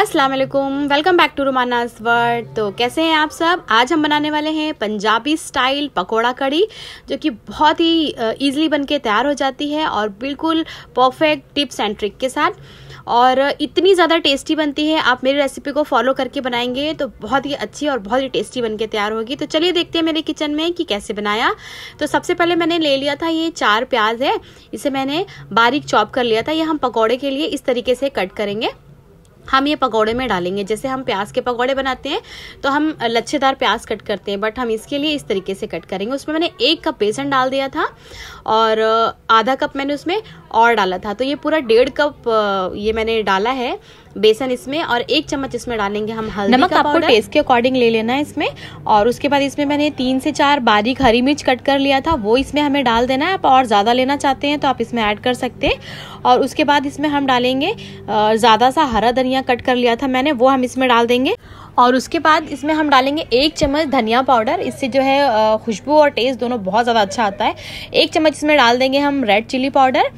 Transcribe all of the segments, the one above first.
अस्सलाम वालेकुम welcome back to Rumanaz world तो कैसे हैं आप सब आज हम बनाने वाले हैं पंजाबी स्टाइल पकोड़ा कड़ी जो कि बहुत ही ईजिली बन के तैयार हो जाती है और बिल्कुल परफेक्ट टिप्स एंड ट्रिक के साथ और इतनी ज़्यादा टेस्टी बनती है आप मेरी रेसिपी को फॉलो करके बनाएंगे तो बहुत ही अच्छी और बहुत ही टेस्टी बन के तैयार होगी तो चलिए देखते हैं मेरे किचन में कि कैसे बनाया तो सबसे पहले मैंने ले लिया था ये चार प्याज है इसे मैंने बारीक चॉप कर लिया था ये हम पकौड़े के लिए इस तरीके से कट करेंगे हम ये पकौड़े में डालेंगे जैसे हम प्याज के पकौड़े बनाते हैं तो हम लच्छेदार प्याज कट करते हैं बट हम इसके लिए इस तरीके से कट करेंगे उसमें मैंने एक कप बेसन डाल दिया था और आधा कप मैंने उसमें और डाला था तो ये पूरा डेढ़ कप ये मैंने डाला है बेसन इसमें और एक चम्मच इसमें डालेंगे हम हल्दी नमक आपको टेस्ट के अकॉर्डिंग ले लेना है इसमें और उसके बाद इसमें मैंने तीन से चार बारीक हरी मिर्च कट कर लिया था वो इसमें हमें डाल देना है आप और ज़्यादा लेना चाहते हैं तो आप इसमें ऐड कर सकते हैं और उसके बाद इसमें हम डालेंगे ज़्यादा सा हरा धनिया कट कर लिया था मैंने वो हम इसमें डाल देंगे और उसके बाद इसमें हम डालेंगे एक चम्मच धनिया पाउडर इससे जो है खुशबू और टेस्ट दोनों बहुत ज़्यादा अच्छा आता है एक चम्मच इसमें डाल देंगे हम रेड चिली पाउडर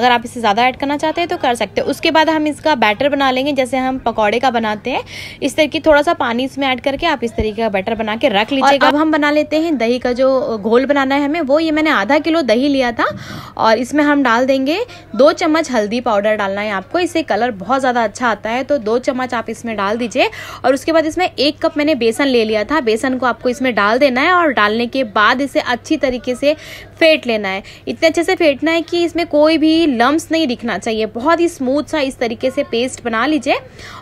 अगर आप इसे ज़्यादा ऐड करना चाहते हैं तो कर सकते हैं उसके बाद हम इसका बैटर बना लेंगे जैसे हम पकौड़े का बनाते हैं इस तरीके थोड़ा सा पानी इसमें ऐड करके आप इस तरीके का बैटर बना के रख लीजिएगा अब हम बना लेते हैं दही का जो घोल बनाना है हमें वो ये मैंने आधा किलो दही लिया था और इसमें हम डाल देंगे दो चम्मच हल्दी पाउडर डालना है आपको इससे कलर बहुत ज़्यादा अच्छा आता है तो दो चम्मच आप इसमें डाल दीजिए और उसके बाद इसमें एक कप मैंने बेसन ले लिया था बेसन को आपको इसमें डाल देना है और डालने के बाद इसे अच्छी तरीके से फेंट लेना है इतने अच्छे से फेंटना है कि इसमें कोई भी लम्ब नहीं दिखना चाहिए बहुत ही स्मूथ सा इस तरीके से पेस्ट बना लीजिए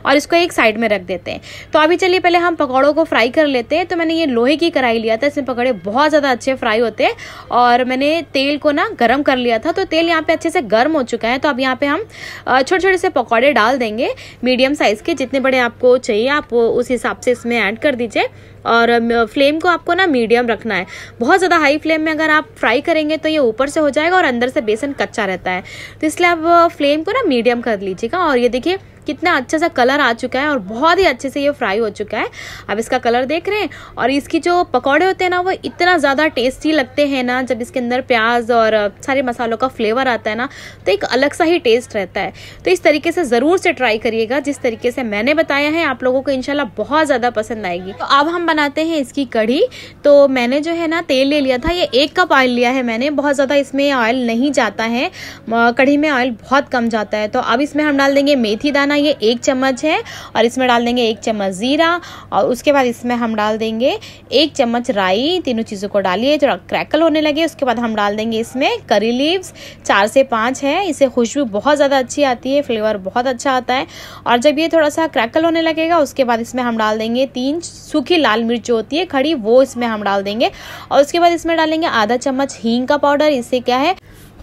और इसको एक साइड में रख देते हैं तो अभी चलिए पहले हम पकौड़ों को फ्राई कर लेते हैं तो मैंने ये लोहे की कढ़ाई लिया था इसमें पकौड़े बहुत ज़्यादा अच्छे फ्राई होते हैं और मैंने तेल को ना गर्म कर लिया था तो तेल यहाँ पे अच्छे से गर्म हो चुका है तो अब यहाँ पे हम छोटे छोटे से पकौड़े डाल देंगे मीडियम साइज़ के जितने बड़े आपको चाहिए आप उस हिसाब से इसमें ऐड कर दीजिए और फ्लेम को आपको ना मीडियम रखना है बहुत ज़्यादा हाई फ्लेम में अगर आप फ्राई करेंगे तो ये ऊपर से हो जाएगा और अंदर से बेसन कच्चा रहता है तो इसलिए आप फ्लेम को ना मीडियम कर लीजिएगा और ये देखिए कितना अच्छा सा कलर आ चुका है और बहुत ही अच्छे से ये फ्राई हो चुका है अब इसका कलर देख रहे हैं और इसकी जो पकौड़े होते हैं ना वो इतना ज़्यादा टेस्टी लगते हैं ना जब इसके अंदर प्याज और सारे मसालों का फ्लेवर आता है ना तो एक अलग सा ही टेस्ट रहता है तो इस तरीके से ज़रूर से ट्राई करिएगा जिस तरीके से मैंने बताया है आप लोगों को इनशाला बहुत ज़्यादा पसंद आएगी तो अब हम बनाते हैं इसकी कढ़ी तो मैंने जो है ना तेल ले लिया था ये एक कप ऑयल लिया है मैंने बहुत ज़्यादा इसमें ऑयल नहीं जाता है कढ़ी में ऑयल बहुत कम जाता है तो अब इसमें हम डाल देंगे मेथी दाना ये एक चम्मच है और इसमें डाल देंगे एक चम्मच ज़ीरा और उसके बाद इसमें हम डाल देंगे एक चम्मच राई तीनों चीज़ों को डालिए थोड़ा क्रैकल होने लगे उसके बाद हम डाल देंगे इसमें करी लीव्स चार से पाँच है इसे खुशबू बहुत ज़्यादा अच्छी आती है फ्लेवर बहुत अच्छा आता है और जब ये थोड़ा सा क्रैकल होने लगेगा उसके बाद इसमें हम डाल देंगे तीन सूखी लाल मिर्च जो होती है खड़ी वो इसमें हम डाल देंगे और उसके बाद इसमें डालेंगे आधा चम्मच हींग का पाउडर इससे क्या है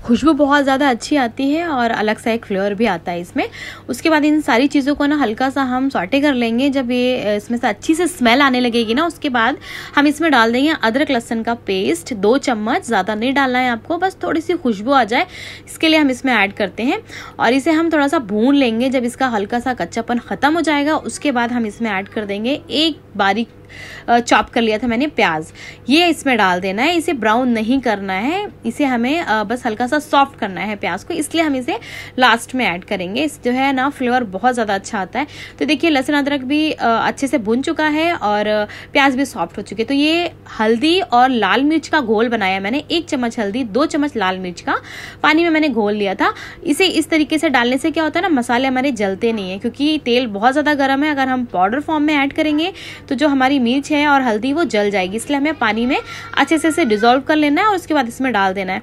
खुशबू बहुत ज़्यादा अच्छी आती है और अलग सा एक फ्लेवर भी आता है इसमें उसके बाद इन सारी चीज़ों को ना हल्का सा हम सॉटे कर लेंगे जब ये इसमें से अच्छी से स्मेल आने लगेगी ना उसके बाद हम इसमें डाल देंगे अदरक लहसन का पेस्ट दो चम्मच ज़्यादा नहीं डालना है आपको बस थोड़ी सी खुशबू आ जाए इसके लिए हम इसमें ऐड करते हैं और इसे हम थोड़ा सा भून लेंगे जब इसका हल्का सा कच्चापन ख़त्म हो जाएगा उसके बाद हम इसमें ऐड कर देंगे एक बारीक चॉप कर लिया था मैंने प्याज ये इसमें डाल देना है इसे ब्राउन नहीं करना है इसे हमें बस हल्का सा सॉफ्ट करना है प्याज को इसलिए हम इसे लास्ट में ऐड करेंगे इस जो है ना फ्लेवर बहुत ज़्यादा अच्छा आता है तो देखिए लहसुन अदरक भी अच्छे से भुन चुका है और प्याज भी सॉफ्ट हो चुकी है तो ये हल्दी और लाल मिर्च का घोल बनाया मैंने एक चम्मच हल्दी दो चम्मच लाल मिर्च का पानी में मैंने घोल लिया था इसे इस तरीके से डालने से क्या होता है ना मसाले हमारे जलते नहीं है क्योंकि तेल बहुत ज़्यादा गर्म है अगर हम पाउडर फॉर्म में ऐड करेंगे तो जो हमारी मिर्च है और हल्दी वो जल जाएगी इसलिए हमें पानी में अच्छे से इसे डिजोल्व कर लेना है और उसके बाद इसमें डाल देना है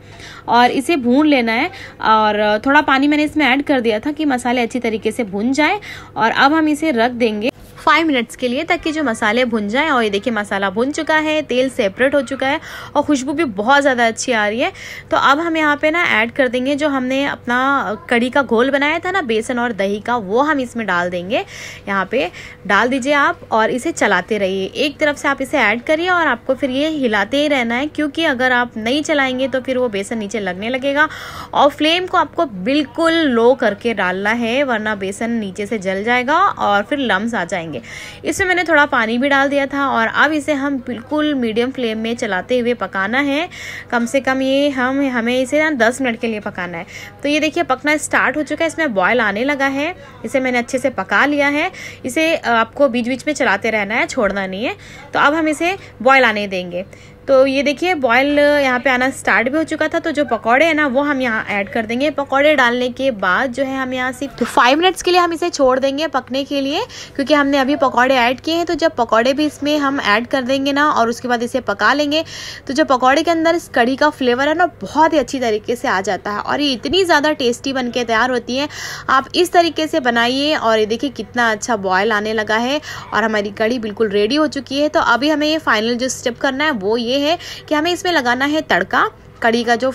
और इसे भून लेना है और थोड़ा पानी मैंने इसमें ऐड कर दिया था कि मसाले अच्छी तरीके से भून जाए और अब हम इसे रख देंगे फाइव मिनट्स के लिए ताकि जो मसाले भुन जाएँ और ये देखिए मसाला भुन चुका है तेल सेपरेट हो चुका है और खुशबू भी बहुत ज़्यादा अच्छी आ रही है तो अब हम यहाँ पे ना ऐड कर देंगे जो हमने अपना कड़ी का घोल बनाया था ना बेसन और दही का वो हम इसमें डाल देंगे यहाँ पे डाल दीजिए आप और इसे चलाते रहिए एक तरफ से आप इसे ऐड करिए और आपको फिर ये हिलाते ही रहना है क्योंकि अगर आप नहीं चलाएंगे तो फिर वो बेसन नीचे लगने लगेगा और फ्लेम को आपको बिल्कुल लो करके डालना है वरना बेसन नीचे से जल जाएगा और फिर लम्स आ जाएंगे बनाएंगे इसमें मैंने थोड़ा पानी भी डाल दिया था और अब इसे हम बिल्कुल मीडियम फ्लेम में चलाते हुए पकाना है कम से कम ये हम हमें इसे ना दस मिनट के लिए पकाना है तो ये देखिए पकना स्टार्ट हो चुका है इसमें बॉयल आने लगा है इसे मैंने अच्छे से पका लिया है इसे आपको बीच बीच में चलाते रहना है छोड़ना नहीं है तो अब हम इसे बॉयल आने देंगे तो ये देखिए बॉयल यहाँ पे आना स्टार्ट भी हो चुका था तो जो पकौड़े हैं ना वो हम यहाँ ऐड कर देंगे पकौड़े डालने के बाद जो है हम यहाँ सिर्फ तो फाइव मिनट्स के लिए हम इसे छोड़ देंगे पकने के लिए क्योंकि हमने अभी पकौड़े ऐड किए हैं तो जब पकौड़े भी इसमें हम ऐड कर देंगे ना और उसके बाद इसे पका लेंगे तो जो पकौड़े के अंदर इस कड़ी का फ्लेवर है ना बहुत ही अच्छी तरीके से आ जाता है और ये इतनी ज़्यादा टेस्टी बन के तैयार होती है आप इस तरीके से बनाइए और ये देखिए कितना अच्छा बॉयल आने लगा है और हमारी कड़ी बिल्कुल रेडी हो चुकी है तो अभी हमें ये फाइनल जो स्टेप करना है वो ये हैं कि हमें इसमें लगाना है तड़का कड़ी का जो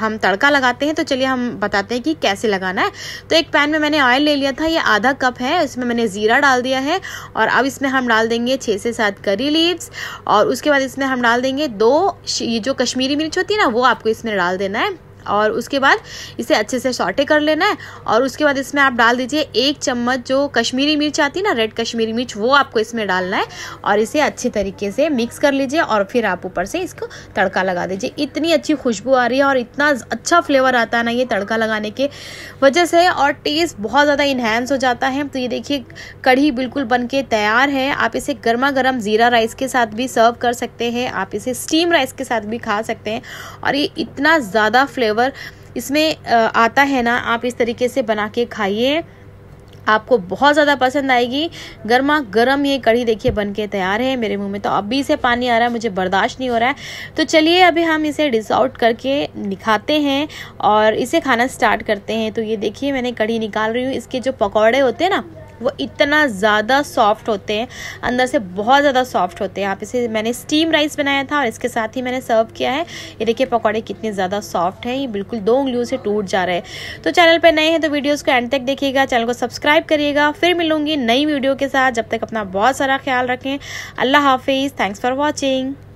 हम तड़का लगाते हैं तो चलिए हम बताते हैं कि कैसे लगाना है तो एक पैन में मैंने ऑयल ले लिया था ये आधा कप है इसमें मैंने ज़ीरा डाल दिया है और अब इसमें हम डाल देंगे छः से सात करी लीव्स और उसके बाद इसमें हम डाल देंगे दो ये जो कश्मीरी मिर्च होती है ना वो आपको इसमें डाल देना है और उसके बाद इसे अच्छे से सॉटे कर लेना है और उसके बाद इसमें आप डाल दीजिए एक चम्मच जो कश्मीरी मिर्च आती है ना रेड कश्मीरी मिर्च वो आपको इसमें डालना है और इसे अच्छे तरीके से मिक्स कर लीजिए और फिर आप ऊपर से इसको तड़का लगा दीजिए इतनी अच्छी खुशबू आ रही है और इतना अच्छा फ्लेवर आता है ना ये तड़का लगाने के वजह से और टेस्ट बहुत ज़्यादा इन्हेंस हो जाता है तो ये देखिए कढ़ी बिल्कुल बन के तैयार है आप इसे गर्मा गर्म ज़ीरा राइस के साथ भी सर्व कर सकते हैं आप इसे स्टीम राइस के साथ भी खा सकते हैं और ये इतना ज़्यादा फ्लेवर फ्लेवर इसमें आता है ना आप इस तरीके से बना के खाइए आपको बहुत ज़्यादा पसंद आएगी गर्मा गर्म ये कढ़ी देखिए बन के तैयार है मेरे मुंह में तो अभी से पानी आ रहा है मुझे बर्दाश्त नहीं हो रहा है तो चलिए अभी हम इसे डिस करके निखाते हैं और इसे खाना स्टार्ट करते हैं तो ये देखिए मैंने कढ़ी निकाल रही हूँ इसके जो पकौड़े होते हैं ना वो इतना ज़्यादा सॉफ्ट होते हैं अंदर से बहुत ज़्यादा सॉफ्ट होते हैं यहाँ पे से मैंने स्टीम राइस बनाया था और इसके साथ ही मैंने सर्व किया है ये देखिए पकौड़े कितने ज़्यादा सॉफ्ट हैं ये बिल्कुल दो उंगलियों से टूट जा रहे हैं तो चैनल पर नए हैं तो वीडियोज़ को एंड तक देखिएगा चैनल को सब्सक्राइब करिएगा फिर मिलूंगी नई वीडियो के साथ जब तक अपना बहुत सारा ख्याल रखें अल्लाह हाफिज़ थैंक्स फॉर वॉचिंग